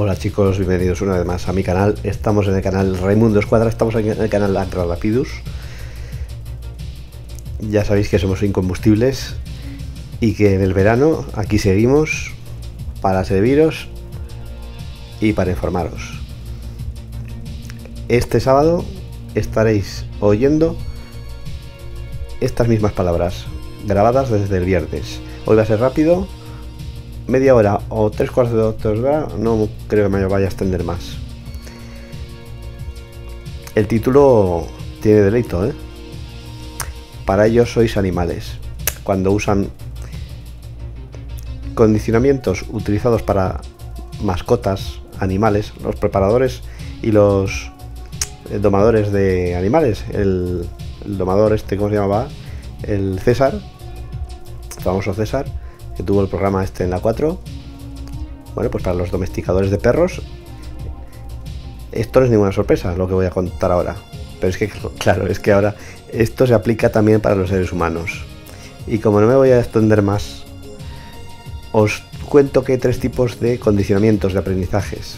Hola chicos, bienvenidos una vez más a mi canal. Estamos en el canal Raimundo Escuadra, estamos en el canal Antra Lapidus. Ya sabéis que somos incombustibles y que en el verano aquí seguimos para serviros y para informaros. Este sábado estaréis oyendo estas mismas palabras grabadas desde el viernes. Hoy va a ser rápido, media hora o tres cuartos de hora no creo que me vaya a extender más. El título tiene delito, ¿eh? Para ellos sois animales. Cuando usan condicionamientos utilizados para mascotas, animales, los preparadores y los eh, domadores de animales. El, domador este, ¿cómo se llamaba? El César, vamos famoso César, que tuvo el programa este en la 4. Bueno, pues para los domesticadores de perros, esto no es ninguna sorpresa lo que voy a contar ahora. Pero es que, claro, es que ahora esto se aplica también para los seres humanos. Y como no me voy a extender más, os cuento que hay tres tipos de condicionamientos de aprendizajes.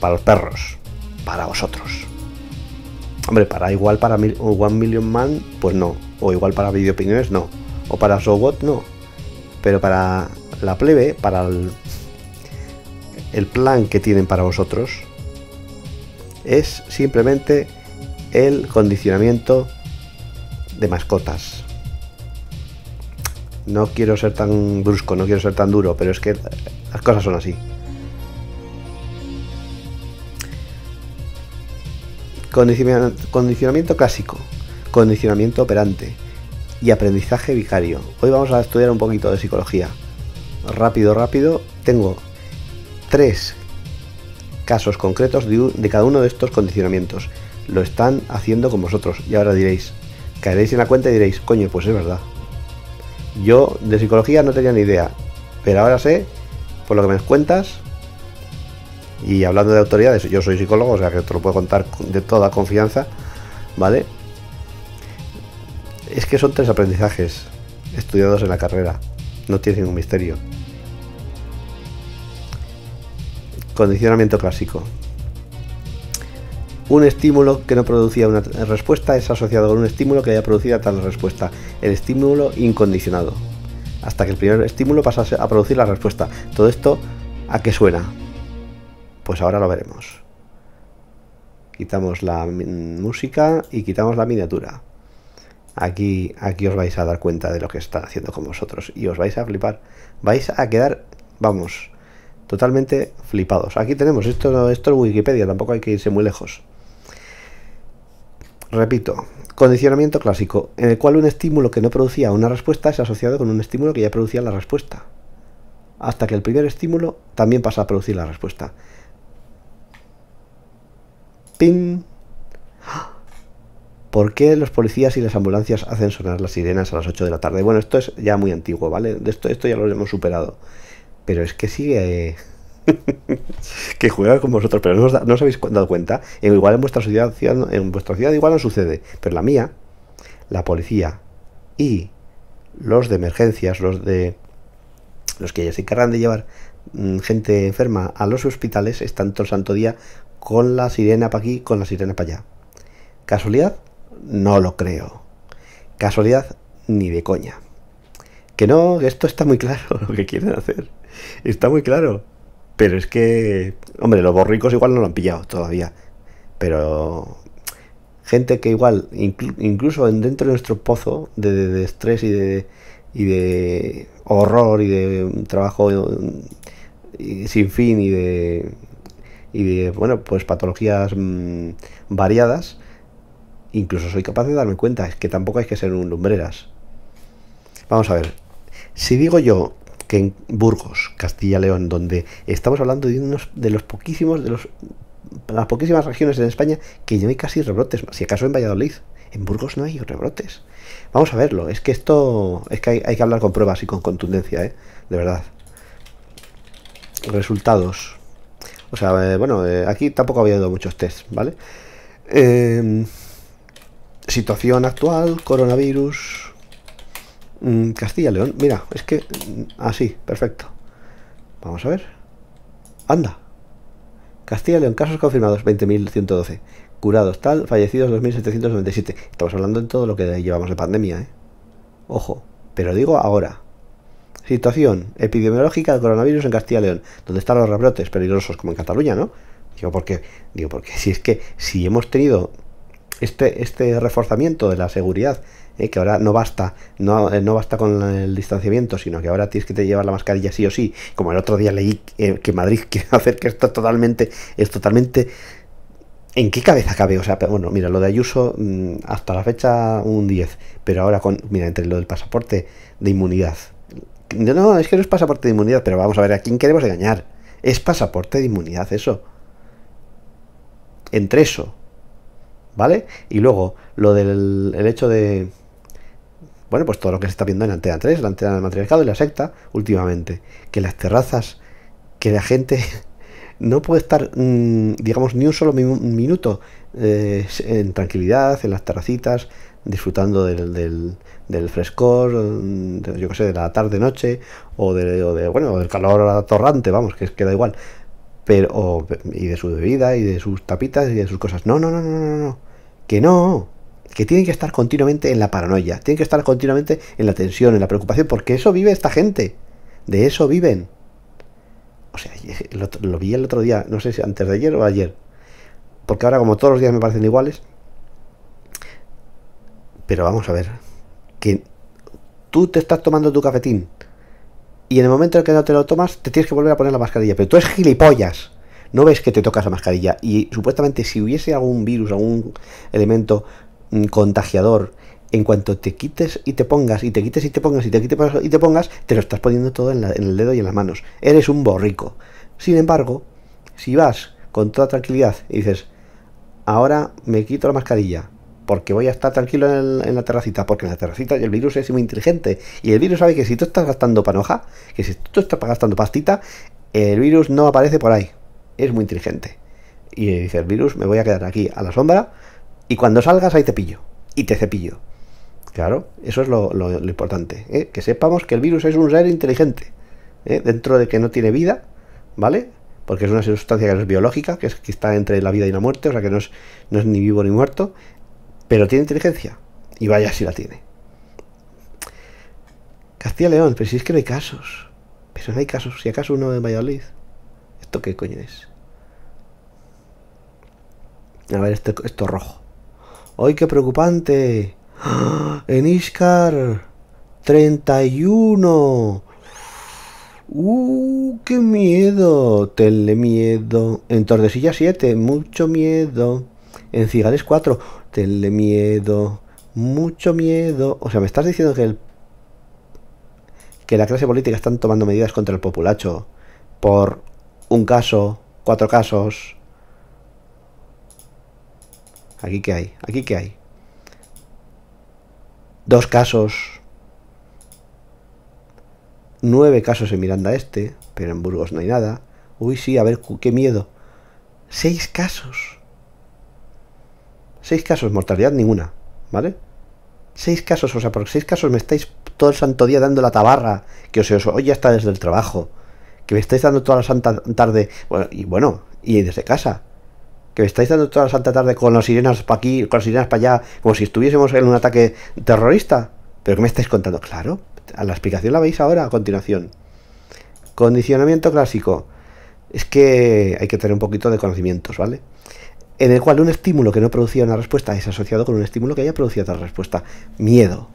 Para los perros, para vosotros. Hombre, para igual para One Million Man, pues no. O igual para vídeo Opiniones, no. O para Sobot, no pero para la plebe, para el, plan que tienen para vosotros, es simplemente el condicionamiento de mascotas. No quiero ser tan brusco, no quiero ser tan duro, pero es que las cosas son así. Condicionamiento clásico, condicionamiento operante, y aprendizaje vicario. Hoy vamos a estudiar un poquito de psicología. Rápido, rápido. Tengo tres casos concretos de, cada uno de estos condicionamientos. Lo están haciendo con vosotros. Y ahora diréis, caeréis en la cuenta y diréis, coño, pues es verdad. Yo de psicología no tenía ni idea, pero ahora sé, por lo que me cuentas, y hablando de autoridades, yo soy psicólogo, o sea que te lo puedo contar de toda confianza, ¿vale? Es que son tres aprendizajes estudiados en la carrera. No tiene ningún misterio. Condicionamiento clásico. Un estímulo que no producía una respuesta es asociado con un estímulo que haya producido tal respuesta. El estímulo incondicionado. Hasta que el primer estímulo pasa a producir la respuesta. Todo esto, ¿a qué suena? Pues ahora lo veremos. Quitamos la música y quitamos la miniatura. Aquí, aquí os vais a dar cuenta de lo que está haciendo con vosotros y os vais a flipar. Vais a quedar, vamos, totalmente flipados. Aquí tenemos, esto, esto es Wikipedia, tampoco hay que irse muy lejos. Repito, condicionamiento clásico, en el cual un estímulo que no producía una respuesta es asociado con un estímulo que ya producía la respuesta. Hasta que el primer estímulo también pasa a producir la respuesta. Ping. ¿Por qué los policías y las ambulancias hacen sonar las sirenas a las 8 de la tarde? Bueno, esto es ya muy antiguo, ¿vale? De esto, esto ya lo hemos superado. Pero es que sigue... que juega con vosotros, pero no os, habéis dado cuenta. Igual en vuestra ciudad, en vuestra ciudad igual no sucede, pero la mía, la policía y los de emergencias, los de los que se encargan de llevar mm, gente enferma a los hospitales, están todo el santo día con la sirena para aquí, con la sirena para allá. ¿Casualidad? no lo creo. Casualidad, ni de coña. Que no, esto está muy claro lo que quieren hacer. Está muy claro. Pero es que, hombre, los borricos igual no lo han pillado todavía. Pero gente que igual, incluso dentro de nuestro pozo de, estrés y de, y de horror y de trabajo sin fin y de, y de, bueno, pues patologías mm, variadas, Incluso soy capaz de darme cuenta, es que tampoco hay que ser un lumbreras. Vamos a ver, si digo yo que en Burgos, Castilla-León, donde estamos hablando de unos de los poquísimos, de los, las poquísimas regiones en España que no hay casi rebrotes, si acaso en Valladolid, en Burgos no hay rebrotes. Vamos a verlo, es que esto, es que hay, que hablar con pruebas y con contundencia, ¿eh? de verdad. Resultados. O sea, eh, bueno, eh, aquí tampoco había dado muchos test, ¿vale? Eh, situación actual, coronavirus, mm, Castilla León. Mira, es que mm, así, perfecto. Vamos a ver. Anda. Castilla León, casos confirmados 20.112. Curados tal, fallecidos 2.797. Estamos hablando de todo lo que llevamos de pandemia, ¿eh? Ojo, pero digo ahora. Situación epidemiológica del coronavirus en Castilla León, donde están los rebrotes peligrosos como en Cataluña, ¿no? Digo porque, digo porque si es que si hemos tenido este, este reforzamiento de la seguridad, eh, que ahora no basta, eh, no, basta con el distanciamiento, sino que ahora tienes que te llevar la mascarilla sí o sí, como el otro día leí eh, que Madrid quiere hacer que esto totalmente, es totalmente... ¿En qué cabeza cabe? O sea, bueno, mira, lo de Ayuso mm, hasta la fecha un 10, pero ahora con, mira, entre lo del pasaporte de inmunidad. No, es que no es pasaporte de inmunidad, pero vamos a ver, ¿a quién queremos engañar? Es pasaporte de inmunidad eso. Entre eso ¿vale? Y luego, lo del el hecho de. Bueno, pues todo lo que se está viendo en la Antena 3, la Antena del Matriarcado y la secta últimamente. Que las terrazas, que la gente no puede estar, mm, digamos, ni un solo minuto eh, en tranquilidad, en las terracitas, disfrutando del, del, frescor, mm, yo qué sé, de la tarde-noche, o, de, de, bueno, del calor atorrante, vamos, que queda igual. Pero, y de su bebida, y de sus tapitas, y de sus cosas. No, no, no, no, no, no. Que no. Que tienen que estar continuamente en la paranoia. Tienen que estar continuamente en la tensión, en la preocupación. Porque eso vive esta gente. De eso viven. O sea, lo vi el otro día, no sé si antes de ayer o ayer. Porque ahora como todos los días me parecen iguales. Pero vamos a ver. Que tú te estás tomando tu cafetín y en el momento en el que no te lo tomas, te tienes que volver a poner la mascarilla. Pero tú eres gilipollas. No ves que te tocas la mascarilla. Y supuestamente si hubiese algún virus, algún elemento mm, contagiador, en cuanto te quites y te pongas, y te quites y te pongas, y te quites y te pongas, te lo estás poniendo todo en, en el dedo y en las manos. Eres un borrico. Sin embargo, si vas con toda tranquilidad y dices, ahora me quito la mascarilla, porque voy a estar tranquilo en, la terracita, porque en la terracita el virus es muy inteligente y el virus sabe que si tú estás gastando panoja, que si tú estás gastando pastita, el virus no aparece por ahí. Es muy inteligente. Y dice el virus, me voy a quedar aquí a la sombra y cuando salgas ahí te pillo y te cepillo. Claro, eso es lo, importante, ¿eh? que sepamos que el virus es un ser inteligente, ¿eh? dentro de que no tiene vida, ¿vale? porque es una sustancia que no es biológica, que, es, que está entre la vida y la muerte, o sea que no es, no es ni vivo ni muerto, pero tiene inteligencia. Y vaya si la tiene. Castilla León, pero si es que no hay casos. Pero no hay casos, si acaso uno en Valladolid. ¿Esto qué coño es? A ver, esto, rojo. ¡Ay, qué preocupante! ¡Ah! En Iscar 31. ¡Uh, qué miedo! Tele miedo. En Tordesilla 7, mucho miedo. En Cigales 4, tenle miedo, mucho miedo. O sea, me estás diciendo que el que la clase política están tomando medidas contra el populacho por un caso, cuatro casos. Aquí que hay, aquí que hay. Dos casos. Nueve casos en Miranda Este, pero en Burgos no hay nada. Uy, sí, a ver, qué miedo. Seis casos. Seis casos, mortalidad ninguna, ¿vale? Seis casos, o sea, por seis casos me estáis todo el santo día dando la tabarra, que os, os oye hasta desde el trabajo, que me estáis dando toda la santa tarde, bueno, y bueno, y desde casa, que me estáis dando toda la santa tarde con las sirenas para aquí, con las sirenas para allá, como si estuviésemos en un ataque terrorista. ¿Pero qué me estáis contando? Claro, la explicación la veis ahora a continuación. Condicionamiento clásico. Es que hay que tener un poquito de conocimientos, ¿vale? en el cual un estímulo que no producía una respuesta es asociado con un estímulo que haya producido otra respuesta. Miedo.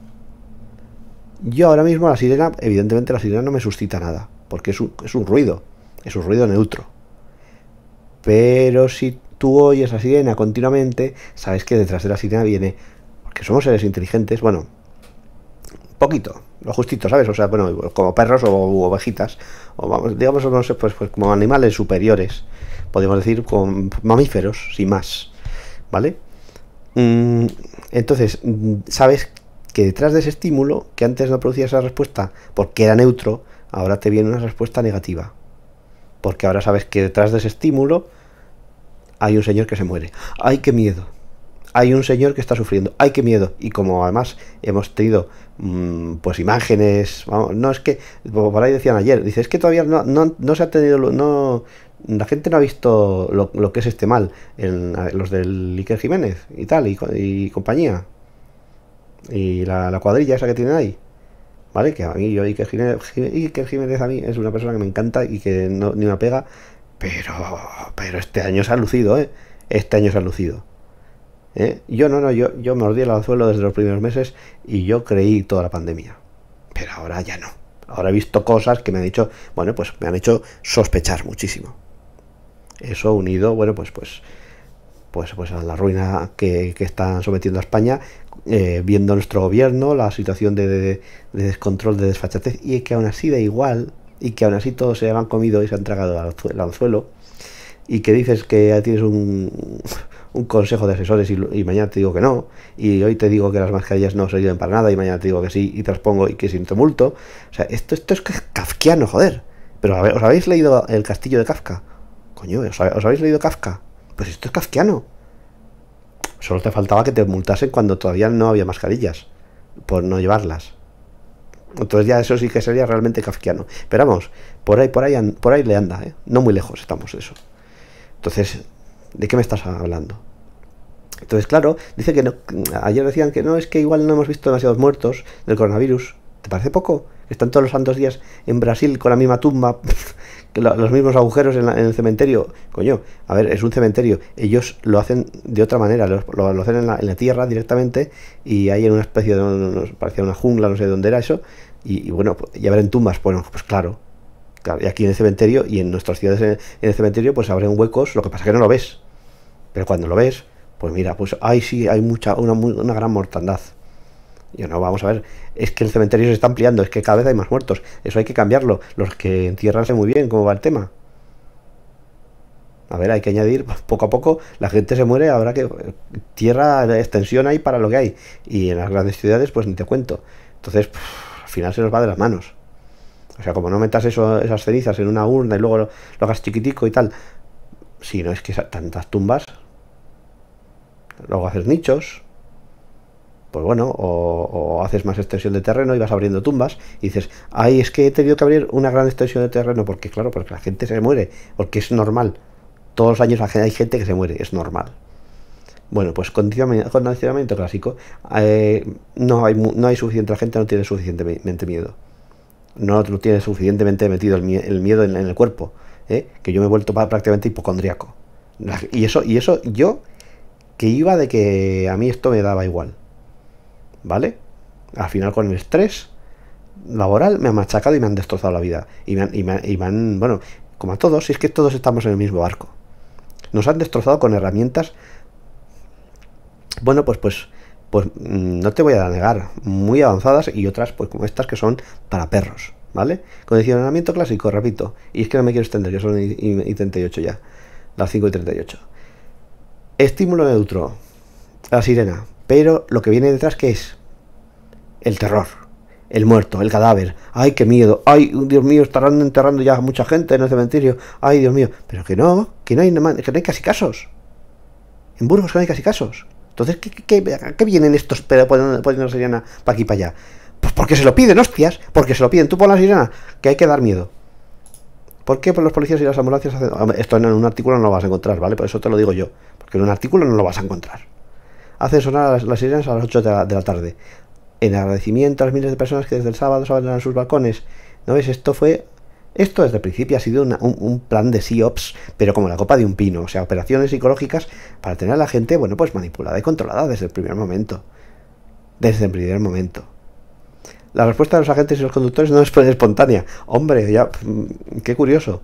Yo ahora mismo la sirena, evidentemente la sirena no me suscita nada, porque es un, ruido, es un ruido neutro. Pero si tú oyes la sirena continuamente, sabes que detrás de la sirena viene, porque somos seres inteligentes, bueno, poquito, lo justito, ¿sabes? O sea, bueno, como perros o, ovejitas, o vamos, digamos, no sé, pues, pues como animales superiores podemos decir, con mamíferos, sin más, ¿vale? Mm, entonces, mm, sabes que detrás de ese estímulo, que antes no producía esa respuesta porque era neutro, ahora te viene una respuesta negativa. Porque ahora sabes que detrás de ese estímulo hay un señor que se muere. ¡Ay, qué miedo! Hay un señor que está sufriendo. ¡Ay, qué miedo! Y como además hemos tenido mm, pues imágenes, no es que, por ahí decían ayer, dice, es que todavía no, no, se ha tenido, no, la gente no ha visto lo, que es este mal, en los del Iker Jiménez y tal, y, y compañía. Y la, cuadrilla esa que tienen ahí. ¿Vale? Que a mí, yo, Iker Jiménez, a mí es una persona que me encanta y que no, ni una pega. Pero, pero este año se ha lucido, ¿eh? Este año se ha lucido. ¿eh? Yo no, no, yo, yo me mordí el anzuelo desde los primeros meses y yo creí toda la pandemia. Pero ahora ya no. Ahora he visto cosas que me han hecho, bueno, pues me han hecho sospechar muchísimo. Eso unido, bueno, pues, pues, pues, pues a la ruina que, que están sometiendo a España, eh, viendo nuestro gobierno, la situación de, descontrol, de desfachatez, y que aún así da igual, y que aún así todos se han comido y se han tragado al anzuelo, y que dices que tienes un, un consejo de asesores y, mañana te digo que no, y hoy te digo que las mascarillas no se para nada, y mañana te digo que sí, y te y que sin tumulto. O sea, esto, esto es kafkiano, joder. Pero, ¿os habéis leído El Castillo de Kafka? Coño, ¿os, habéis leído Kafka? Pues esto es kafkiano. Solo te faltaba que te multasen cuando todavía no había mascarillas, por no llevarlas. Entonces ya eso sí que sería realmente kafkiano. Pero vamos, por ahí, por ahí, por ahí le anda, ¿eh? No muy lejos estamos de eso. Entonces, ¿de qué me estás hablando? Entonces, claro, dice que ayer decían que no, es que igual no hemos visto demasiados muertos del coronavirus. ¿Te parece poco? Están todos los santos días en Brasil con la misma tumba, los mismos agujeros en, el cementerio. Coño, a ver, es un cementerio. Ellos lo hacen de otra manera, lo, hacen en la, tierra directamente y hay en una especie de, parecía una jungla, no sé dónde era eso. Y, bueno, pues, y ver en tumbas, pues claro, Y aquí en el cementerio y en nuestras ciudades en, el cementerio, pues abren huecos, lo que pasa es que no lo ves. Pero cuando lo ves, pues mira, pues ahí sí hay mucha, una, una gran mortandad. Yo no, vamos a ver, es que el cementerio se está ampliando, es que cada vez hay más muertos, eso hay que cambiarlo, los que se muy bien, cómo va el tema. A ver, hay que añadir pues, poco a poco, la gente se muere, ahora que... Tierra, extensión hay para lo que hay. Y en las grandes ciudades, pues ni te cuento. Entonces, al final se nos va de las manos. O sea, como no metas eso, esas cenizas en una urna y luego lo, lo hagas chiquitico y tal. Si no es que tantas tumbas, luego haces nichos, pues bueno, o, haces más extensión de terreno y vas abriendo tumbas y dices, ay, es que he tenido que abrir una gran extensión de terreno porque, claro, porque la gente se muere, porque es normal. Todos los años hay gente que se muere, es normal. Bueno, pues condicionamiento clásico, eh, no, hay, no hay suficiente, la gente no tiene suficientemente miedo. No tiene suficientemente metido el, miedo en, el cuerpo, ¿eh? que yo me he vuelto prácticamente hipocondriaco. Y eso, y eso yo, que iba de que a mí esto me daba igual ¿vale? Al final con el estrés laboral me han machacado y me han destrozado la vida. Y me han, bueno, como a todos, si es que todos estamos en el mismo barco. Nos han destrozado con herramientas. Bueno, pues pues pues mm, no te voy a negar, muy avanzadas y otras pues como estas que son para perros, ¿vale? Condicionamiento clásico, repito, y es que no me quiero extender, yo son y, 38 ya, las 5 y 38. Estímulo neutro, la sirena, pero lo que viene detrás, ¿qué es? El terror, el muerto, el cadáver. ¡Ay, qué miedo! ¡Ay, Dios mío, estarán enterrando ya mucha gente en el este cementerio! ¡Ay, Dios mío! Pero que no, que no hay, que hay casi casos. En Burgos no hay casi casos. Entonces, ¿qué, qué, vienen estos pedos poniendo la sirena para aquí y para allá? Pues porque se lo piden, hostias, porque se lo piden. Tú por la sirena, que hay que dar miedo. ¿Por qué los policías y las ambulancias hacen.? Esto en un artículo no lo vas a encontrar, ¿vale? Por eso te lo digo yo. Porque en un artículo no lo vas a encontrar hacen sonar las, sirenas a las 8 de la, tarde. En agradecimiento a las miles de personas que desde el sábado salen a sus balcones. ¿No ves? Esto fue. Esto desde el principio ha sido un, plan de ops, pero como la copa de un pino, o sea, operaciones psicológicas para tener a la gente, bueno, pues manipulada y controlada desde el primer momento. Desde el primer momento. La respuesta de los agentes y los conductores no es espontánea. Hombre, ya, mm, qué curioso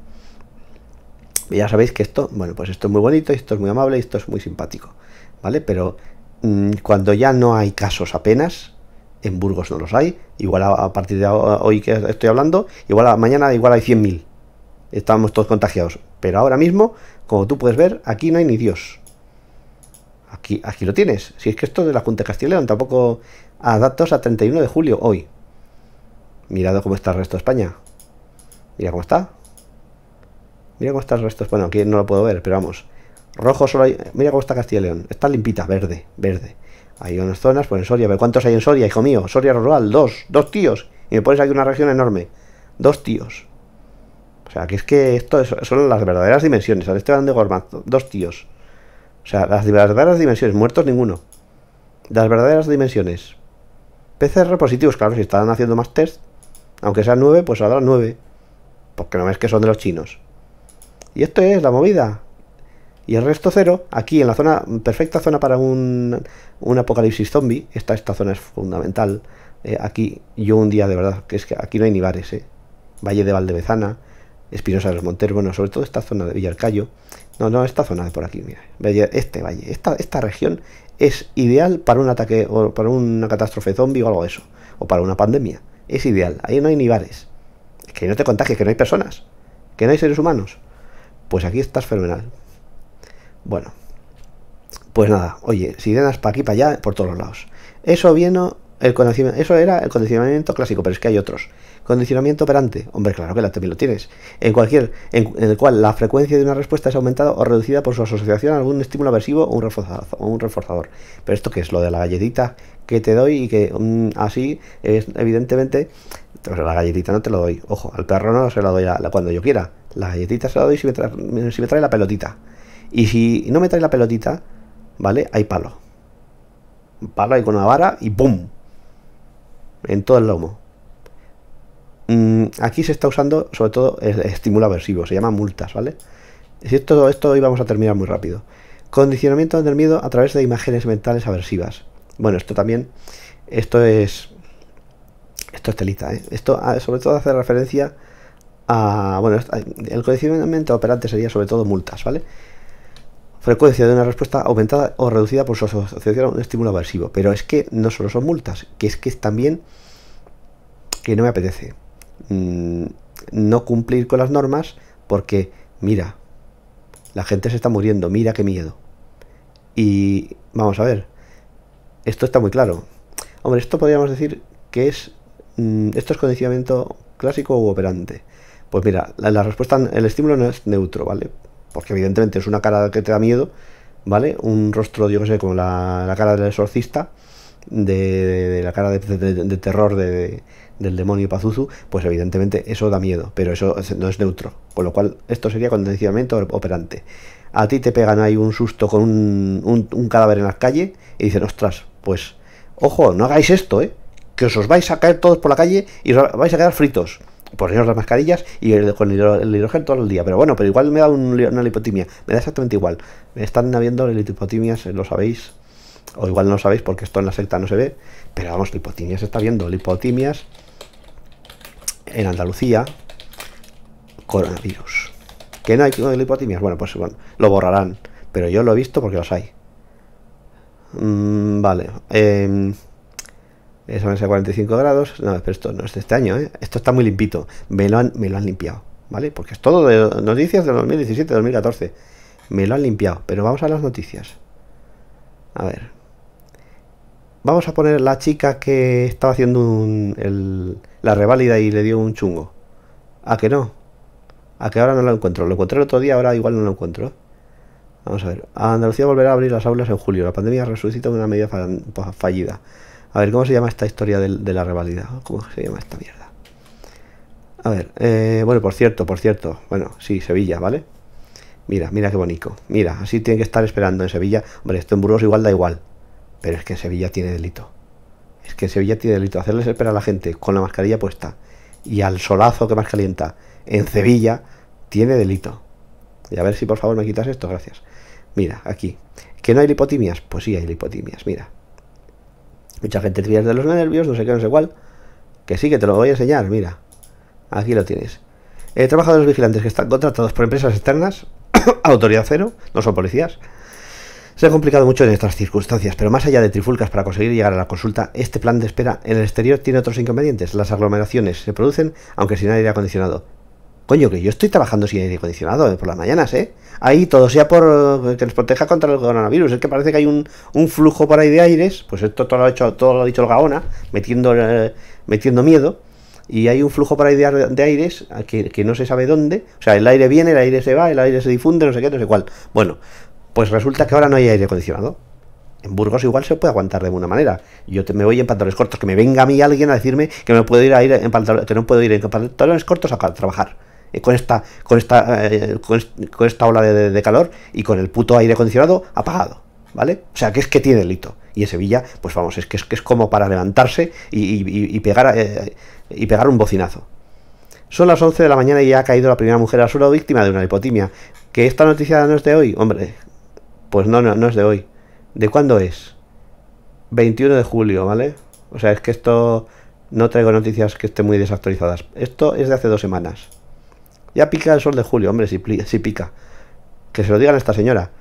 ya sabéis que esto, bueno, pues esto es muy bonito, esto es muy amable esto es muy simpático, ¿vale? Pero Mm, cuando ya no hay casos apenas, en Burgos no los hay, igual a, partir de hoy que estoy hablando, igual a mañana igual hay 100.000, Estábamos todos contagiados, pero ahora mismo, como tú puedes ver, aquí no hay ni Dios. Aquí, aquí lo tienes, si es que esto de la Junta de Castileón tampoco a datos a 31 de julio, hoy. Mirado cómo está el resto de España. Mira cómo está. Mira cómo está el resto. Bueno, aquí no lo puedo ver, pero vamos. Rojo solo hay... Mira cómo está Castilla y León. Está limpita, verde, verde. Hay unas zonas, pues en Soria. cuántos hay en Soria, hijo mío? Soria rural, dos. Dos tíos. Y me pones aquí una región enorme. Dos tíos. O sea, que es que esto son las verdaderas dimensiones. Al Esteban de Gormaz. Dos tíos. O sea, las verdaderas dimensiones. Muertos ninguno. Las verdaderas dimensiones. PCR positivos, claro, si están haciendo más test. Aunque sean nueve, pues saldrán nueve. Porque no es que son de los chinos. Y esto es la movida. Y el resto cero, aquí en la zona, perfecta zona para un, apocalipsis zombie, esta, esta zona es fundamental. Eh, aquí, yo un día de verdad, que es que aquí no hay ni bares, eh. Valle de Valdebezana, Espinosa de los Monteros, bueno, sobre todo esta zona de Villarcayo. No, no, esta zona de por aquí, mira. Este valle, esta, esta región es ideal para un ataque o para una catástrofe zombie o algo de eso. O para una pandemia. Es ideal. Ahí no hay ni bares. Que no te contagies, que no hay personas. Que no hay seres humanos. Pues aquí estás fenomenal. Bueno, pues nada, oye, si sirenas para aquí, para allá, por todos los lados. Eso vino el condicionamiento, eso era el condicionamiento clásico, pero es que hay otros. Condicionamiento operante, hombre, claro que también lo tienes. En cualquier, en, el cual la frecuencia de una respuesta es aumentada o reducida por su asociación a algún estímulo aversivo o un, reforzador, un reforzador. Pero esto que es lo de la galletita que te doy y que mm, así es evidentemente, pues la galletita no te la doy. Ojo, al perro no se la doy cuando yo quiera. La galletita se la doy si me trae la pelotita. Y si no me trae la pelotita, ¿vale? Hay palo. Palo ahí con una vara y ¡pum! En todo el lomo. Mm, aquí se está usando sobre todo el estímulo aversivo, se llama multas, ¿vale? Si todo esto íbamos a terminar muy rápido. Condicionamiento del miedo a través de imágenes mentales aversivas. Bueno, esto también, esto es, esto es telita, ¿eh? Esto ah, sobre todo hace referencia a, bueno, el condicionamiento operante sería sobre todo multas, ¿vale? frecuencia de una respuesta aumentada o reducida por su asociación a un estímulo aversivo. Pero es que no solo son multas, que es que también que no me apetece mm, no cumplir con las normas porque, mira, la gente se está muriendo, mira qué miedo. Y vamos a ver, esto está muy claro. Hombre, esto podríamos decir que es, mm, esto es condicionamiento clásico u operante. Pues mira, la respuesta, el estímulo no es neutro, ¿vale? porque evidentemente es una cara que te da miedo, ¿vale? Un rostro, yo que sé, como la, cara del exorcista, de, la cara de, de terror del demonio Pazuzu, pues evidentemente eso da miedo, pero eso no es neutro. Con lo cual, esto sería condicionamiento operante. A ti te pegan ahí un susto con un, cadáver en la calle y dicen, ostras, pues, ojo, no hagáis esto, ¿eh? Que os, os vais a caer todos por la calle y os vais a quedar fritos poneros las mascarillas y con el hidrógeno todo el día. Pero bueno, pero igual me da una lipotimia. Me da exactamente igual. Me están habiendo lipotimias, lo sabéis. O igual no lo sabéis porque esto en la secta no se ve. Pero vamos, lipotimias está viendo. Lipotimias en Andalucía. Coronavirus. ¿Qué no hay lipotimias? Bueno, pues bueno, lo borrarán. Pero yo lo he visto porque los hay. Mm, vale. Em, eso van a 45 grados. No, pero esto no es este año, ¿eh? Esto está muy limpito. Me lo han, me lo han limpiado, ¿vale? Porque es todo de noticias de 2017, 2014. Me lo han limpiado. Pero vamos a las noticias. A ver. Vamos a poner la chica que estaba haciendo un, la reválida y le dio un chungo. ¿A que no? A que ahora no lo encuentro. Lo encontré el otro día, ahora igual no lo encuentro. Vamos a ver. Andalucía volverá a abrir las aulas en julio. La pandemia resucita una medida fallida. A ver, ¿cómo se llama esta historia de, la rivalidad? ¿Cómo se llama esta mierda? A ver, eh, bueno, por cierto, por cierto. Bueno, sí, Sevilla, ¿vale? Mira, mira qué bonito. Mira, así tienen que estar esperando en Sevilla. Hombre, esto en Burgos igual da igual. Pero es que en Sevilla tiene delito. Es que en Sevilla tiene delito. Hacerles esperar a la gente con la mascarilla puesta y al solazo que más calienta en Sevilla tiene delito. Y a ver si por favor me quitas esto, gracias. Mira, aquí. ¿Que no hay lipotimias? Pues sí, hay lipotimias, mira. Mucha gente de los nervios, no sé qué, no sé cuál. Que sí, que te lo voy a enseñar, mira. Aquí lo tienes. Eh, los vigilantes que están contratados por empresas externas, autoridad cero, no son policías. Se ha complicado mucho en estas circunstancias, pero más allá de trifulcas para conseguir llegar a la consulta, este plan de espera en el exterior tiene otros inconvenientes. Las aglomeraciones se producen aunque sin aire acondicionado. Coño, que yo estoy trabajando sin aire acondicionado eh, por las mañanas, ¿eh? Ahí todo sea por eh, que nos proteja contra el coronavirus. Es que parece que hay un, flujo por ahí de aires. Pues esto todo lo ha, hecho, todo lo ha dicho el Gaona, metiendo, eh, metiendo miedo. Y hay un flujo por ahí de, aires que, no se sabe dónde. O sea, el aire viene, el aire se va, el aire se difunde, no sé qué, no sé cuál. Bueno, pues resulta que ahora no hay aire acondicionado. En Burgos igual se puede aguantar de alguna manera. Yo me voy en pantalones cortos, que me venga a mí alguien a decirme que, me puedo ir a ir en que no puedo ir en pantalones cortos a trabajar. Eh, con esta, con esta, eh, con, esta ola de, calor y con el puto aire acondicionado apagado, ¿vale? O sea, que es que tiene delito. Y en Sevilla, pues vamos, es que es, que es como para levantarse y, pegar, eh, y pegar un bocinazo. Son las 11 de la mañana y ya ha caído la primera mujer al suelo víctima de una hipotimia. ¿Que esta noticia no es de hoy? Hombre, pues no, no, no es de hoy. ¿De cuándo es? 21 de julio, ¿vale? O sea, es que esto no traigo noticias que estén muy desactualizadas. Esto es de hace dos semanas. Ya pica el sol de julio, hombre, si, pica. Que se lo digan a esta señora.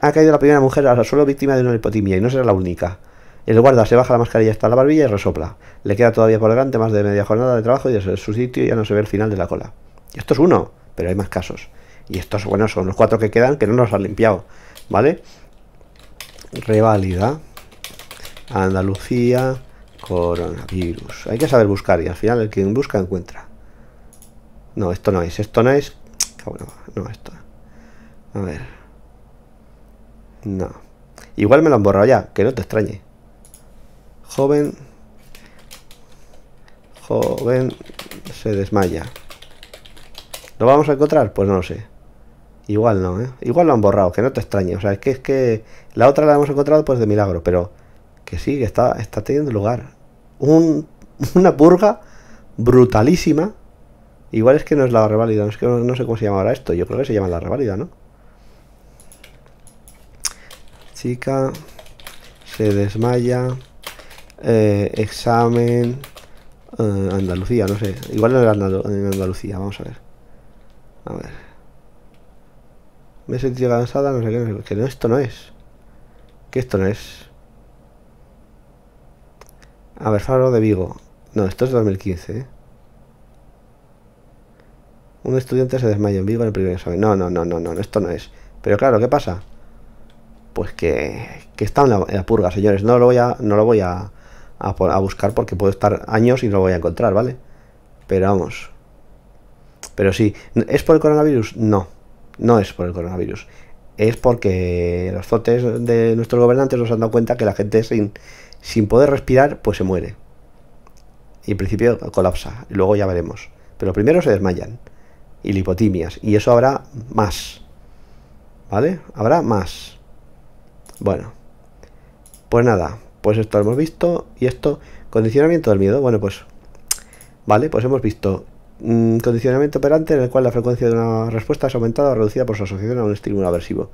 Ha caído la primera mujer la suelo víctima de una hipotimia y no será la única. El guarda se baja la mascarilla hasta la barbilla y resopla. Le queda todavía por delante más de media jornada de trabajo y desde su sitio ya no se ve el final de la cola. Y esto es uno, pero hay más casos. Y estos, bueno, son los cuatro que quedan que no nos han limpiado, ¿vale? Revalida Andalucía, coronavirus. Hay que saber buscar y al final el que busca encuentra. No, esto no es, esto no es. Ah, no, esto. A ver. No. Igual me lo han borrado ya, que no te extrañe. Joven. Joven se desmaya. ¿Lo vamos a encontrar? Pues no lo sé. Igual no, ¿eh? Igual lo han borrado, que no te extrañe. O sea, es que es que la otra la hemos encontrado pues de milagro, pero que sí, que está, está teniendo lugar. una purga brutalísima Igual es que no es la reválida, es que no, sé cómo se llama ahora esto. Yo creo que se llama la reválida, ¿no? Chica se desmaya. Eh, examen eh, Andalucía, no sé. Igual no era en Andalucía, vamos a ver. A ver. Me he sentido cansada, no sé qué, Que esto no es. Que esto no es. A ver, Faro de Vigo. No, esto es 2015, ¿eh? Un estudiante se desmaya en vivo en el primer examen. No, no, no, no, no, esto no es. Pero claro, ¿qué pasa? Pues que, que está en la, purga, señores. No lo voy a, no lo voy a, buscar porque puedo estar años y no lo voy a encontrar, ¿vale? Pero vamos. Pero sí, ¿es por el coronavirus? No, no es por el coronavirus. Es porque los zotes de nuestros gobernantes nos han dado cuenta que la gente sin, sin poder respirar, pues se muere. Y en principio colapsa, y luego ya veremos. Pero primero se desmayan y lipotimias. Y eso habrá más. ¿Vale? Habrá más. Bueno. Pues nada. Pues esto lo hemos visto. Y esto. Condicionamiento del miedo. Bueno, pues. Vale, pues hemos visto un mm, condicionamiento operante en el cual la frecuencia de una respuesta es aumentada o reducida por su asociación a un estímulo aversivo.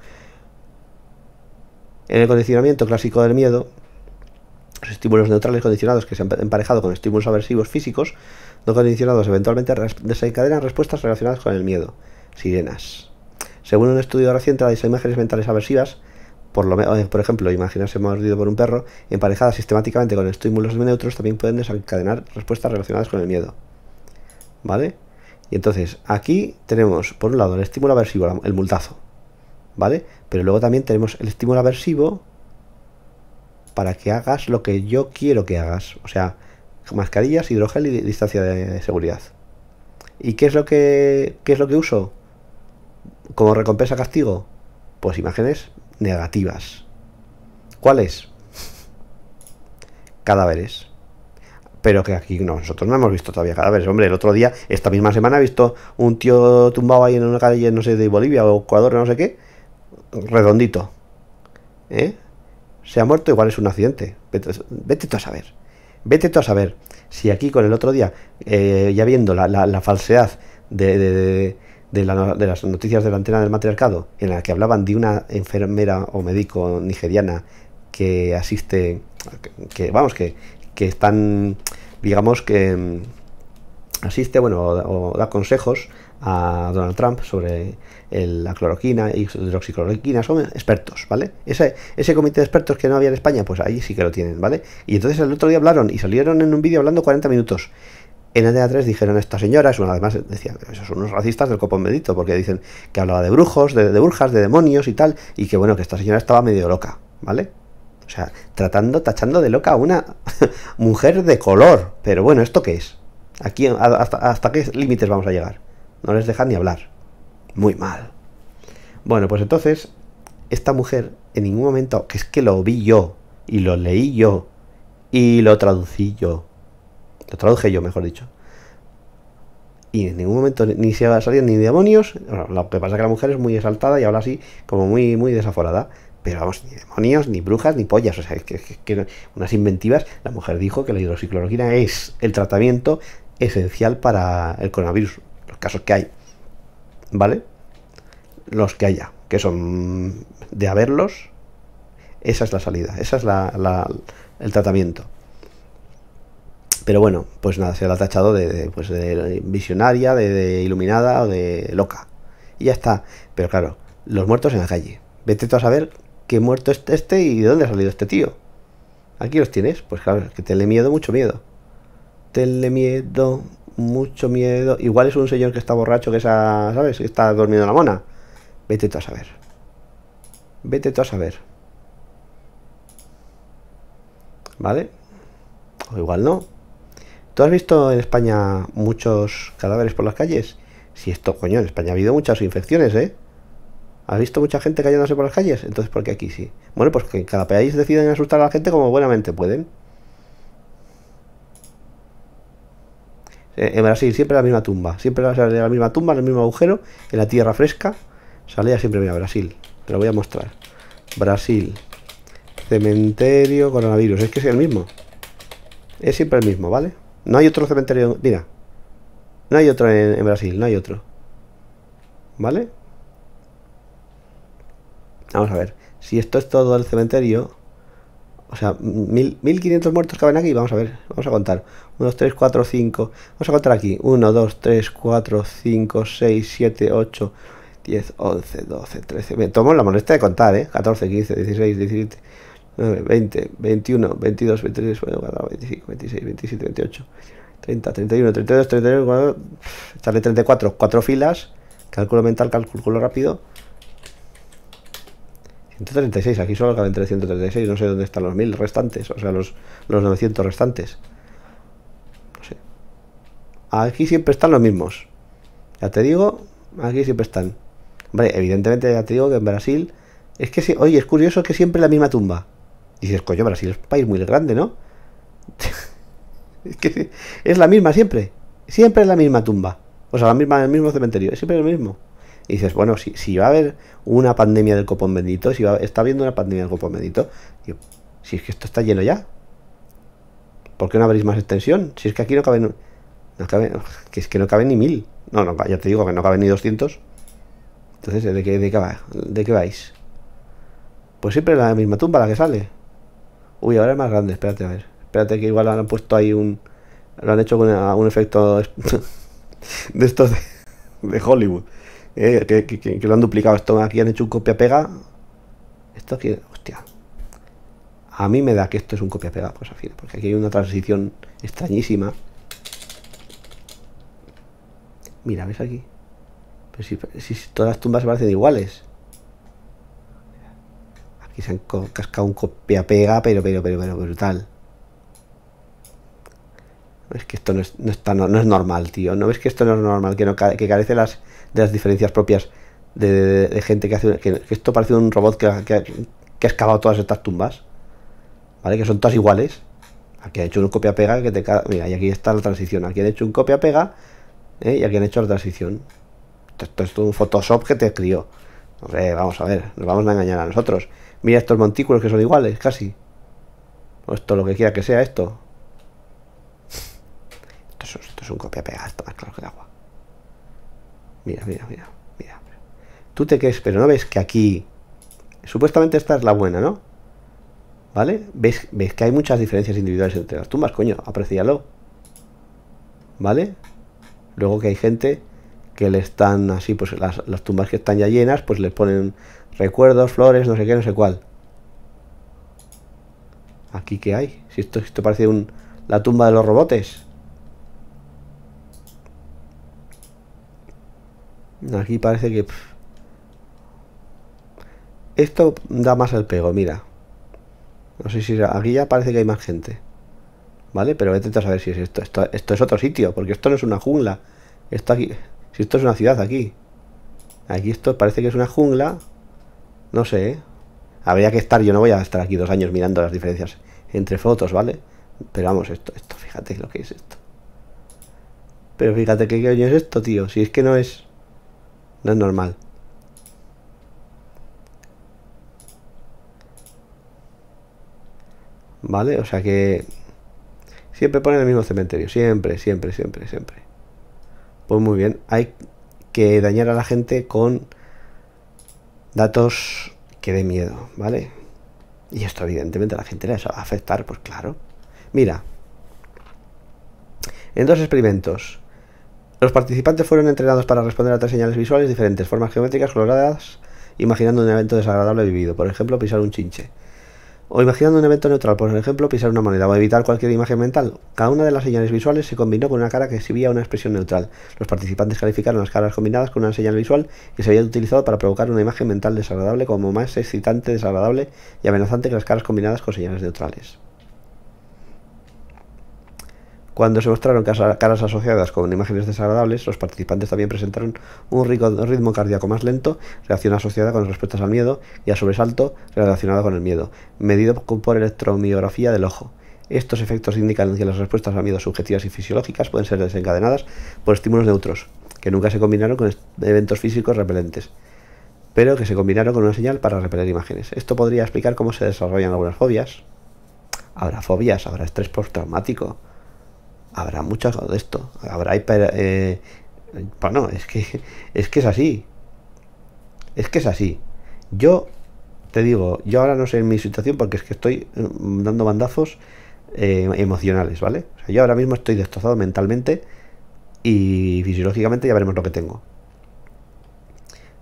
En el condicionamiento clásico del miedo, los estímulos neutrales condicionados que se han emparejado con estímulos aversivos físicos no condicionados eventualmente desencadenan respuestas relacionadas con el miedo. Sirenas. Según un estudio reciente, las imágenes mentales aversivas, por, lo eh, por ejemplo, imaginarse mordido por un perro, emparejadas sistemáticamente con estímulos neutros, también pueden desencadenar respuestas relacionadas con el miedo. ¿Vale? Y entonces, aquí tenemos, por un lado, el estímulo aversivo, el multazo. ¿Vale? Pero luego también tenemos el estímulo aversivo para que hagas lo que yo quiero que hagas. O sea, mascarillas, hidrogel y distancia de seguridad. ¿Y qué es lo que, qué es lo que uso? Como recompensa castigo, pues imágenes negativas. ¿Cuáles? Cadáveres. Pero que aquí no, nosotros no hemos visto todavía cadáveres. Hombre, el otro día, esta misma semana, he visto un tío tumbado ahí en una calle, no sé, de Bolivia o Ecuador, no sé qué, redondito. ¿Eh? Se ha muerto, igual es un accidente. vete tú a saber. Vete tú a saber si aquí con el otro día, eh, ya viendo la, falsedad de, las noticias de la antena del matriarcado, en la que hablaban de una enfermera o médico nigeriana que asiste, que, vamos, que, que están, digamos que mm, asiste, bueno, o da consejos a Donald Trump sobre la cloroquina y hidroxicloroquina, son expertos, ¿vale? Ese, ese comité de expertos que no había en España, pues ahí sí que lo tienen, ¿vale? Y entonces el otro día hablaron y salieron en un vídeo hablando 40 minutos. En Antena 3 dijeron esta señora, es una, además decían, esos son unos racistas del copón medito porque dicen que hablaba de brujos, de, burjas, de demonios y tal, y que bueno, que esta señora estaba medio loca, ¿vale? O sea, tratando, tachando de loca a una mujer de color. Pero bueno, ¿esto qué es? Aquí, ¿Hasta qué límites vamos a llegar? No les dejan ni hablar. Muy mal. Bueno, pues entonces, esta mujer en ningún momento, que es que lo vi yo, y lo leí yo, y lo traducí yo. Lo traduje yo, mejor dicho. Y en ningún momento ni se salir ni demonios. lo que pasa es que la mujer es muy exaltada y habla así, como muy, muy desaforada. Pero vamos, ni demonios, ni brujas, ni pollas. O sea, que, que, unas inventivas. La mujer dijo que la hidroxicloroquina es el tratamiento esencial para el coronavirus casos que hay, ¿vale? Los que haya, que son de haberlos, esa es la salida, esa es la, el tratamiento. Pero bueno, pues nada, se la ha tachado de, pues visionaria, de, iluminada o de loca. Y ya está. Pero claro, los muertos en la calle. Vete tú a saber qué muerto es este y de dónde ha salido este tío. Aquí los tienes. Pues claro, que tenle miedo, mucho miedo. Tenle miedo, mucho miedo. Igual es un señor que está borracho, que está, ¿sabes? Que está dormido en la mona. Vete tú a saber. Vete tú a saber. ¿Vale? O igual no. ¿Tú has visto en España muchos cadáveres por las calles? Si esto, coño, en España ha habido muchas infecciones, ¿eh? ¿Has visto mucha gente cayéndose por las calles? Entonces, ¿por qué aquí sí? Bueno, pues que cada país deciden asustar a la gente como buenamente pueden. Eh, en Brasil siempre la misma tumba, siempre sale la misma tumba, en el mismo agujero, en la tierra fresca, salía siempre, mira, Brasil, te lo voy a mostrar. Brasil, cementerio, coronavirus, es que es el mismo, es siempre el mismo, ¿vale? No hay otro cementerio, mira, no hay otro en Brasil, no hay otro, ¿vale? Vamos a ver, si esto es todo el cementerio, o sea, 1500 muertos caben aquí. Vamos a ver, vamos a contar. 1, 2, 3, 4, 5. Vamos a contar aquí. 1, 2, 3, 4, 5, 6, 7, 8, 10, 11, 12, 13. Me tomo la molestia de contar, ¿eh? 14, 15, 16, 17, 9, 20, 21, 22, 23, 24, 25, 26, 27, 28, 30, 31, 32, 33, 34. 34, 4 filas. Cálculo mental, cálculo rápido. 136, aquí solo caben 336, no sé dónde están los mil restantes, o sea, los, los 900 restantes. Aquí siempre están los mismos. Ya te digo, aquí siempre están. Hombre, evidentemente ya te digo que en Brasil... Es que, oye, es curioso que siempre la misma tumba. Y dices, coño, Brasil es un país muy grande, ¿no? es que es la misma siempre. Siempre es la misma tumba. O sea, la misma, el mismo cementerio. Es siempre el mismo. Y dices, bueno, si, va a haber una pandemia del copón bendito, si va, está habiendo una pandemia del copón bendito, si es que esto está lleno ya, ¿por qué no habréis más extensión? Si es que aquí no caben, no caben que es que no caben ni mil. No, no, ya te digo que no caben ni 200. Entonces, ¿de qué, de qué, vais? Pues siempre la misma tumba la que sale. Uy, ahora es más grande, espérate a ver. Espérate que igual han puesto ahí un... Lo han hecho con un efecto de estos de Hollywood. Eh, que, lo han duplicado. Esto aquí han hecho un copia-pega. Esto aquí, hostia. A mí me da que esto es un copia-pega, pues al porque aquí hay una transición extrañísima. Mira, ¿ves aquí? si, todas las tumbas parecen iguales. Aquí se han cascado un copia-pega, pero, pero, pero, pero brutal. Es que esto no, es, está, no, es normal, tío. ¿No ves que esto no es normal? Que, no, que carece las de las diferencias propias de, gente que hace. Que, esto parece un robot que, ha excavado todas estas tumbas, ¿vale? Que son todas iguales. Aquí ha hecho un copia-pega que te. Mira, y aquí está la transición. Aquí ha hecho un copia-pega ¿eh? y aquí han hecho la transición. Esto es todo un Photoshop que te crió. vamos a ver, nos vamos a engañar a nosotros. Mira estos montículos que son iguales, casi. O pues esto, lo que quiera que sea esto. Esto es, un copia-pega, esto más claro que el agua. Mira, mira, mira, mira. Tú te crees, pero no ves que aquí... Supuestamente esta es la buena, ¿no? ¿Vale? ¿Ves, ves que hay muchas diferencias individuales entre las tumbas, coño? Aprecialo. ¿Vale? Luego que hay gente que le están así, pues las, tumbas que están ya llenas, pues les ponen recuerdos, flores, no sé qué, no sé cuál. ¿Aquí qué hay? Si esto, esto parece un, la tumba de los robotes. Aquí parece que... Esto da más al pego, mira. No sé si... Aquí ya parece que hay más gente. ¿Vale? Pero voy a intentar saber si es esto. esto. es otro sitio, porque esto no es una jungla. Esto aquí... Si esto es una ciudad aquí. Aquí esto parece que es una jungla. No sé, ¿eh? Habría que estar, yo no voy a estar aquí dos años mirando las diferencias entre fotos, ¿vale? Pero vamos, esto, esto, fíjate lo que es esto. Pero fíjate qué coño es esto, tío. Si es que no es... No es normal. ¿Vale? O sea que... Siempre ponen el mismo cementerio. Siempre, siempre, siempre, siempre. Pues muy bien. Hay que dañar a la gente con datos que dé miedo, ¿vale? Y esto evidentemente a la gente le va a afectar, pues claro. Mira. En dos experimentos los participantes fueron entrenados para responder a tres señales visuales diferentes, formas geométricas coloradas, imaginando un evento desagradable vivido, por ejemplo, pisar un chinche. O imaginando un evento neutral, por ejemplo, pisar una moneda o evitar cualquier imagen mental. Cada una de las señales visuales se combinó con una cara que exhibía una expresión neutral. Los participantes calificaron las caras combinadas con una señal visual que se había utilizado para provocar una imagen mental desagradable como más excitante, desagradable y amenazante que las caras combinadas con señales neutrales. Cuando se mostraron caras asociadas con imágenes desagradables, los participantes también presentaron un ritmo cardíaco más lento, reacción asociada con respuestas al miedo y a sobresalto relacionado con el miedo, medido por electromiografía del ojo. Estos efectos indican que las respuestas al miedo subjetivas y fisiológicas pueden ser desencadenadas por estímulos neutros, que nunca se combinaron con eventos físicos repelentes pero que se combinaron con una señal para repeler imágenes. Esto podría explicar cómo se desarrollan algunas fobias. Habrá fobias, habrá estrés postraumático, habrá muchas de esto. Habrá hiper, eh, bueno, es que es que es así. Es que es así. Yo te digo, yo ahora no sé en mi situación porque es que estoy mm, dando bandazos eh, emocionales, ¿vale? O sea, yo ahora mismo estoy destrozado mentalmente y fisiológicamente ya veremos lo que tengo.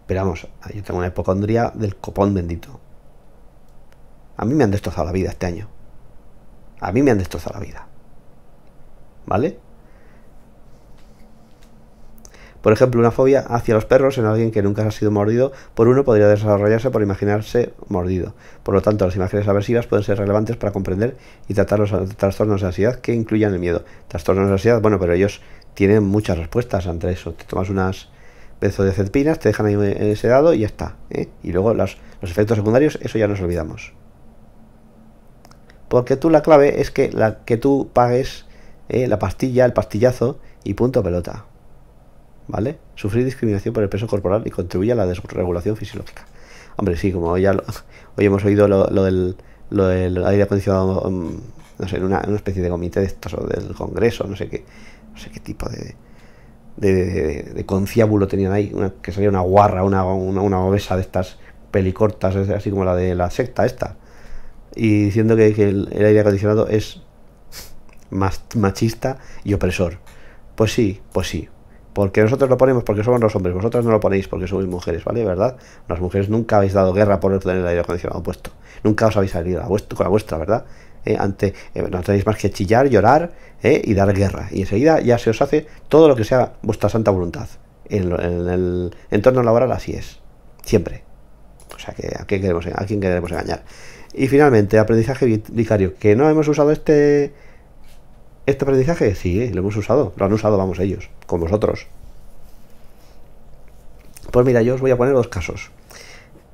Pero vamos, yo tengo una hipocondría del copón bendito. A mí me han destrozado la vida este año. A mí me han destrozado la vida. ¿vale? Por ejemplo, una fobia hacia los perros en alguien que nunca ha sido mordido por uno podría desarrollarse por imaginarse mordido. Por lo tanto, las imágenes aversivas pueden ser relevantes para comprender y tratar los trastornos de ansiedad que incluyan el miedo. Trastornos de ansiedad, bueno, pero ellos tienen muchas respuestas ante eso. Te tomas unas de cepinas te dejan ahí dado y ya está. ¿eh? Y luego los, efectos secundarios, eso ya nos olvidamos. Porque tú la clave es que la que tú pagues eh, la pastilla, el pastillazo y punto pelota. ¿Vale? Sufrir discriminación por el peso corporal y contribuye a la desregulación fisiológica. Hombre, sí, como ya lo, hoy hemos oído lo, del, aire acondicionado, mm, no sé, en una, especie de comité de estos, o del Congreso, no sé qué, no sé qué tipo de, de, tenían ahí, que sería una guarra, una, obesa de estas pelicortas, así como la de la secta esta, y diciendo que, el aire acondicionado es machista y opresor. Pues sí, pues sí. Porque nosotros lo ponemos porque somos los hombres, vosotros no lo ponéis porque sois mujeres, ¿vale? ¿Verdad? Las mujeres nunca habéis dado guerra por tener el aire acondicionado puesto. Nunca os habéis salido con la vuestra, ¿verdad? Eh, ante, eh, no tenéis más que chillar, llorar eh, y dar guerra. Y enseguida ya se os hace todo lo que sea vuestra santa voluntad. En, el entorno laboral así es. Siempre. O sea, que ¿a queremos, a quién queremos engañar? Y finalmente, aprendizaje vicario, que no hemos usado este ¿Este aprendizaje? Sí, lo hemos usado, lo han usado, vamos, ellos, con vosotros. Pues mira, yo os voy a poner dos casos.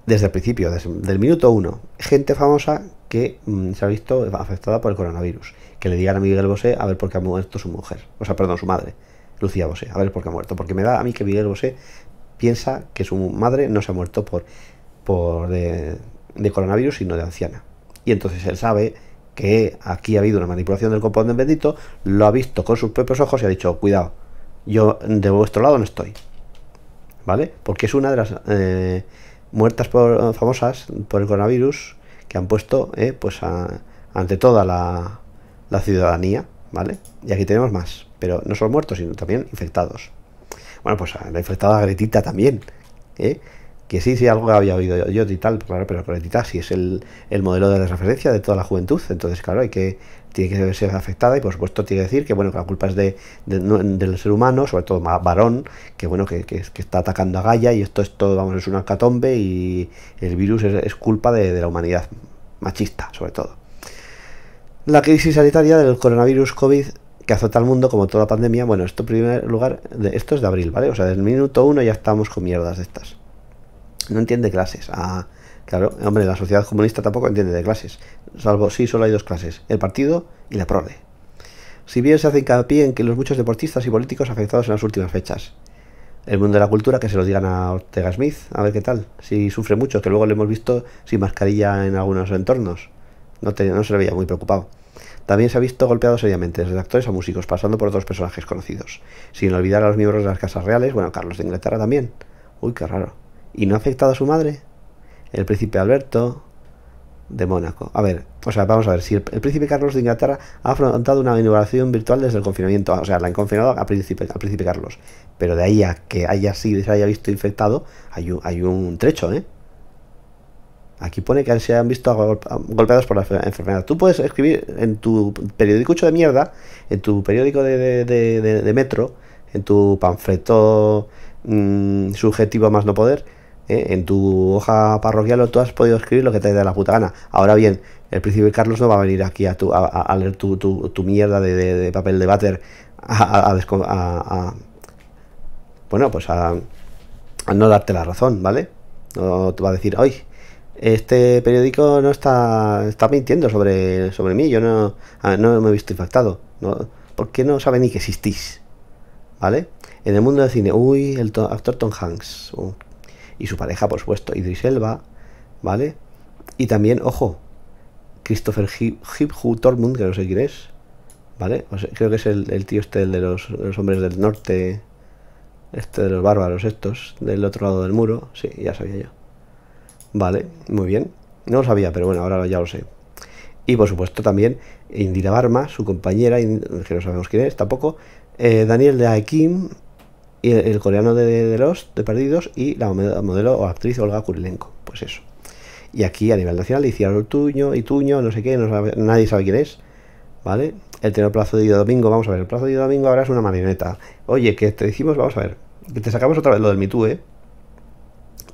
Desde el principio, desde, del minuto uno, gente famosa que mm, se ha visto afectada por el coronavirus. Que le digan a Miguel Bosé a ver por qué ha muerto su mujer, o sea, perdón, su madre, Lucía Bosé, a ver por qué ha muerto. Porque me da a mí que Miguel Bosé piensa que su madre no se ha muerto por, por de, de coronavirus, sino de anciana. Y entonces él sabe que aquí ha habido una manipulación del componente bendito, lo ha visto con sus propios ojos y ha dicho, cuidado, yo de vuestro lado no estoy. ¿Vale? Porque es una de las eh, muertas famosas por el coronavirus que han puesto eh, pues ante toda la, la ciudadanía. ¿Vale? Y aquí tenemos más, pero no solo muertos, sino también infectados. Bueno, pues la infectada Gretita también. ¿eh? que sí, sí, algo había oído yo y tal, claro, pero Reddit si es el, modelo de referencia de toda la juventud, entonces, claro, hay que tiene que ser afectada y, por supuesto, tiene que decir que, bueno, que la culpa es de, del ser humano, sobre todo varón, que, bueno, que, está atacando a Gaia y esto es todo, vamos, es una catombe y el virus es, culpa de, la humanidad, machista, sobre todo. La crisis sanitaria del coronavirus COVID que azota al mundo como toda la pandemia. Bueno, esto en primer lugar, esto es de abril, ¿vale? O sea, del minuto uno ya estamos con mierdas de estas no entiende clases. Ah, claro, hombre, la sociedad comunista tampoco entiende de clases, salvo sí, solo hay dos clases, el partido y la prole. Si bien se hace hincapié en que los muchos deportistas y políticos afectados en las últimas fechas. El mundo de la cultura, que se lo digan a Ortega Smith, a ver qué tal. Si sufre mucho, que luego le hemos visto sin mascarilla en algunos entornos. No, no se le veía muy preocupado. También se ha visto golpeado seriamente, desde actores a músicos, pasando por otros personajes conocidos. Sin olvidar a los miembros de las casas reales, bueno, Carlos de Inglaterra también. Uy, qué raro. ¿Y no ha afectado a su madre? El príncipe Alberto de Mónaco. A ver, o sea, vamos a ver, si el, príncipe Carlos de Inglaterra ha afrontado una inauguración virtual desde el confinamiento, o sea, la han confinado al príncipe, al príncipe Carlos, pero de ahí a que haya sido se haya visto infectado, hay un, hay un trecho, ¿eh? Aquí pone que se han visto golpeados por la enfermedad. Tú puedes escribir en tu periódico de mierda, en tu periódico de, de, de, de metro, en tu panfleto subjetivo mm, subjetivo más no poder, ¿eh? En tu hoja parroquial tú has podido escribir lo que te dé la puta gana. Ahora bien, el príncipe Carlos no va a venir aquí a, a, leer tu, mierda de, papel de váter a, bueno, pues a, no darte la razón, ¿vale? No te va a decir, ¡Uy! Este periódico no está, está mintiendo sobre, sobre mí, yo no, ah, me he visto impactado. ¿Por qué no sabe ni que existís? ¿Vale? En el mundo del cine, uy, el actor Tom Hanks, y su pareja, por supuesto, Idris Elba, ¿vale? Y también, ojo, Christopher Hiphu Tormund, que no sé quién es, ¿vale? creo que es el, tío este de los, hombres del norte, este de los bárbaros estos, del otro lado del muro, sí, ya sabía yo. Vale, muy bien. No lo sabía, pero bueno, ahora ya lo sé. Y por supuesto también Indira Barma, su compañera, que no sabemos quién es tampoco, eh, Daniel de Aekim y el coreano de, los de Perdidos, y la modelo o actriz Olga Kurilenko. Pues eso. Y aquí a nivel nacional hicieron Tuño, y Tuño, no sé qué, no sabe, nadie sabe quién es. ¿Vale? El tener plazo de día Domingo, vamos a ver, el plazo de Domingo ahora es una marioneta. Oye, que te decimos, vamos a ver, que te sacamos otra vez lo del mitú, ¿eh?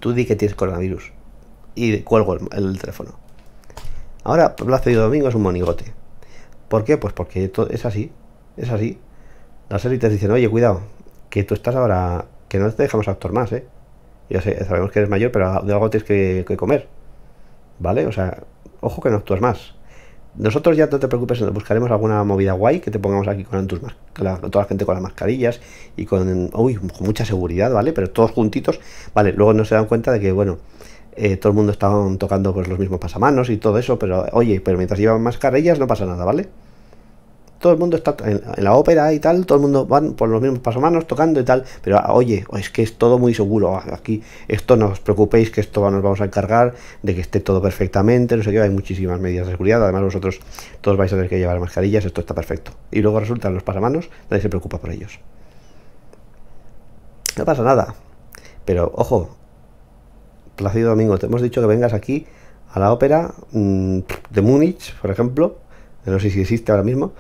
Tú di que tienes coronavirus. Y cuelgo el, el teléfono. Ahora, plazo de Domingo es un monigote. ¿Por qué? Pues porque es así, es así. Las élites dicen, oye, cuidado, que tú estás ahora, que no te dejamos actuar más, ¿eh? Ya sabemos que eres mayor, pero de algo tienes que, comer, ¿vale? O sea, ojo que no actúas más. Nosotros ya no te preocupes, buscaremos alguna movida guay que te pongamos aquí con tus toda la gente con las mascarillas y con, uy, con mucha seguridad, ¿vale? Pero todos juntitos, ¿vale? Luego no se dan cuenta de que, bueno, eh, todo el mundo está tocando pues, los mismos pasamanos y todo eso, pero oye, pero mientras llevan mascarillas no pasa nada, ¿vale? todo el mundo está en, la ópera y tal, todo el mundo van por los mismos pasamanos tocando y tal, pero oye, es que es todo muy seguro, ah, aquí esto no os preocupéis que esto nos vamos a encargar de que esté todo perfectamente, no sé qué, hay muchísimas medidas de seguridad, además vosotros todos vais a tener que llevar mascarillas, esto está perfecto. Y luego resultan los pasamanos, nadie se preocupa por ellos. No pasa nada, pero ojo, Placido Domingo, te hemos dicho que vengas aquí a la ópera mm, de Múnich, por ejemplo, no sé si existe ahora mismo,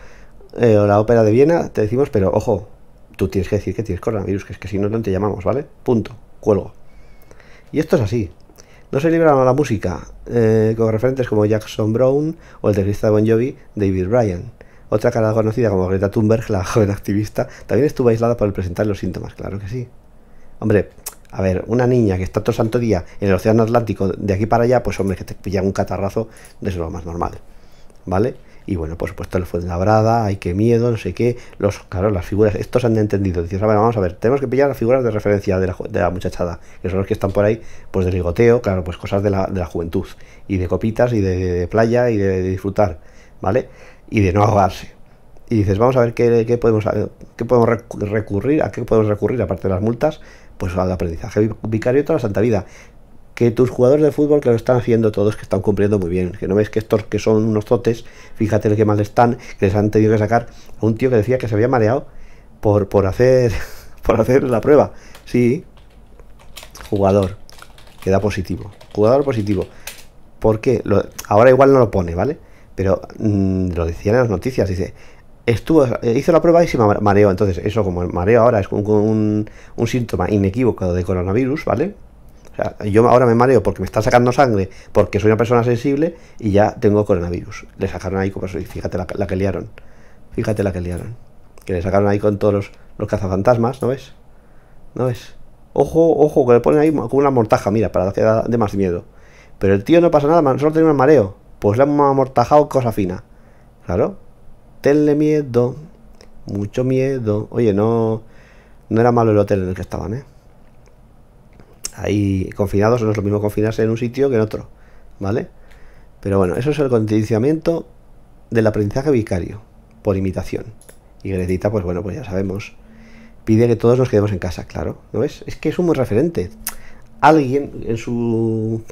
eh, o la ópera de Viena, te decimos, pero ojo, tú tienes que decir que tienes coronavirus, que es que si no, no te llamamos, ¿vale? Punto, cuelgo. Y esto es así. No se libraron a la música, eh, con referentes como Jackson Brown o el teclista de Bon Jovi, David Bryan. Otra cara conocida como Greta Thunberg, la joven activista, también estuvo aislada por presentar los síntomas, claro que sí. Hombre, a ver, una niña que está todo santo día en el Océano Atlántico de aquí para allá, pues hombre, que te pilla un catarrazo, de es lo más normal. ¿Vale? Y bueno, por supuesto, el brada, hay que miedo, no sé qué. Los, claro, las figuras, estos han entendido. Dices, a ah, vamos a ver, tenemos que pillar las figuras de referencia de la, de la muchachada, que son los que están por ahí, pues del ligoteo, claro, pues cosas de la, de la juventud, y de copitas, y de, playa, y de, disfrutar, ¿vale? Y de no ahogarse. Y dices, vamos a ver qué, podemos, qué podemos recurrir, a qué podemos recurrir, aparte de las multas, pues al aprendizaje vicario y toda la santa vida que tus jugadores de fútbol que lo están haciendo todos, que están cumpliendo muy bien, que no ves que estos que son unos totes, fíjate lo que mal están, que les han tenido que sacar a un tío que decía que se había mareado por, por hacer por hacer la prueba. Sí. Jugador. Queda positivo. Jugador positivo. Porque lo, ahora igual no lo pone, ¿vale? Pero mm, lo decían en las noticias, dice, estuvo, hizo la prueba y se mareó. Entonces, eso como el mareo ahora es un, un síntoma inequívoco de coronavirus, ¿vale? yo ahora me mareo porque me está sacando sangre, porque soy una persona sensible y ya tengo coronavirus. Le sacaron ahí como pues, fíjate la, que liaron. Fíjate la que liaron. Que le sacaron ahí con todos los, cazafantasmas, ¿no ves? ¿No ves? Ojo, ojo, que le ponen ahí con una mortaja, mira, para que de más miedo. Pero el tío no pasa nada, solo tiene un mareo. Pues le han amortajado cosa fina. Claro. Tenle miedo. Mucho miedo. Oye, no. No era malo el hotel en el que estaban, ¿eh? ahí confinados, no es lo mismo confinarse en un sitio que en otro, ¿vale? Pero bueno, eso es el condicionamiento del aprendizaje vicario, por imitación. Y Grecita, pues bueno, pues ya sabemos, pide que todos nos quedemos en casa, claro, ¿no ves? Es que es un buen referente. Alguien en su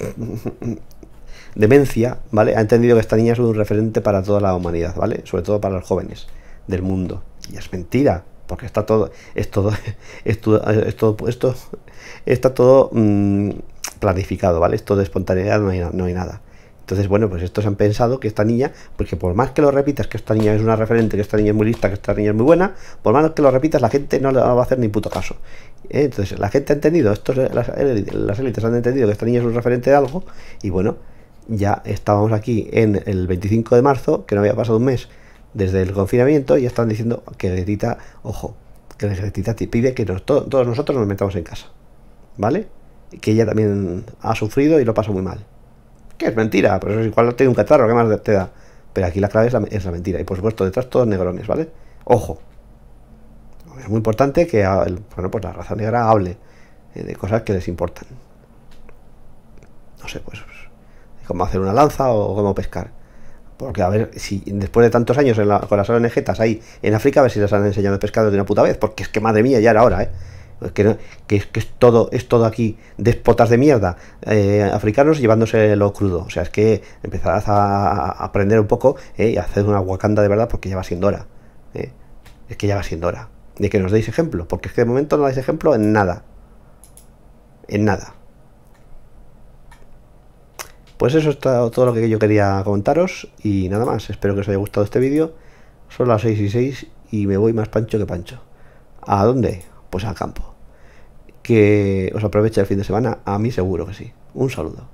demencia, ¿vale? Ha entendido que esta niña es un referente para toda la humanidad, ¿vale? Sobre todo para los jóvenes del mundo. Y es mentira porque está todo, es todo, es es puesto, está todo mm, planificado, ¿vale? Esto de espontaneidad, no hay, nada. Entonces, bueno, pues estos han pensado que esta niña, porque por más que lo repitas, que esta niña es una referente, que esta niña es muy lista, que esta niña es muy buena, por más que lo repitas, la gente no le va a hacer ni puto caso. ¿Eh? Entonces, la gente ha entendido, las élites han entendido que esta niña es un referente de algo, y bueno, ya estábamos aquí en el 25 de marzo, que no había pasado un mes desde el confinamiento ya están diciendo que Greta, ojo, que Greta te pide que todos nosotros nos metamos en casa, ¿vale? Que ella también ha sufrido y lo pasa muy mal. Que es mentira, pero eso es igual tiene un catarro, que más te da? Pero aquí la clave es la, mentira. Y por supuesto, detrás todos negrones, ¿vale? Ojo. Es muy importante que bueno, pues la raza negra hable eh, de cosas que les importan. No sé, pues cómo hacer una lanza o cómo pescar porque a ver si después de tantos años con las ONG ahí en África, a ver si les han enseñado el pescado de una puta vez. Porque es que madre mía, ya era hora, ¿eh? que, es, que es todo es todo aquí despotas de mierda eh, africanos llevándose lo crudo. O sea, es que empezarás a, aprender un poco eh, y a hacer una wakanda de verdad porque ya va siendo hora. Eh. Es que ya va siendo hora de que nos deis ejemplo, porque es que de momento no dais ejemplo en nada. En nada. Pues eso es todo lo que yo quería contaros y nada más. Espero que os haya gustado este vídeo. Son las 6 y 6 y me voy más pancho que pancho. ¿A dónde? Pues al campo. Que os aproveche el fin de semana. A mí seguro que sí. Un saludo.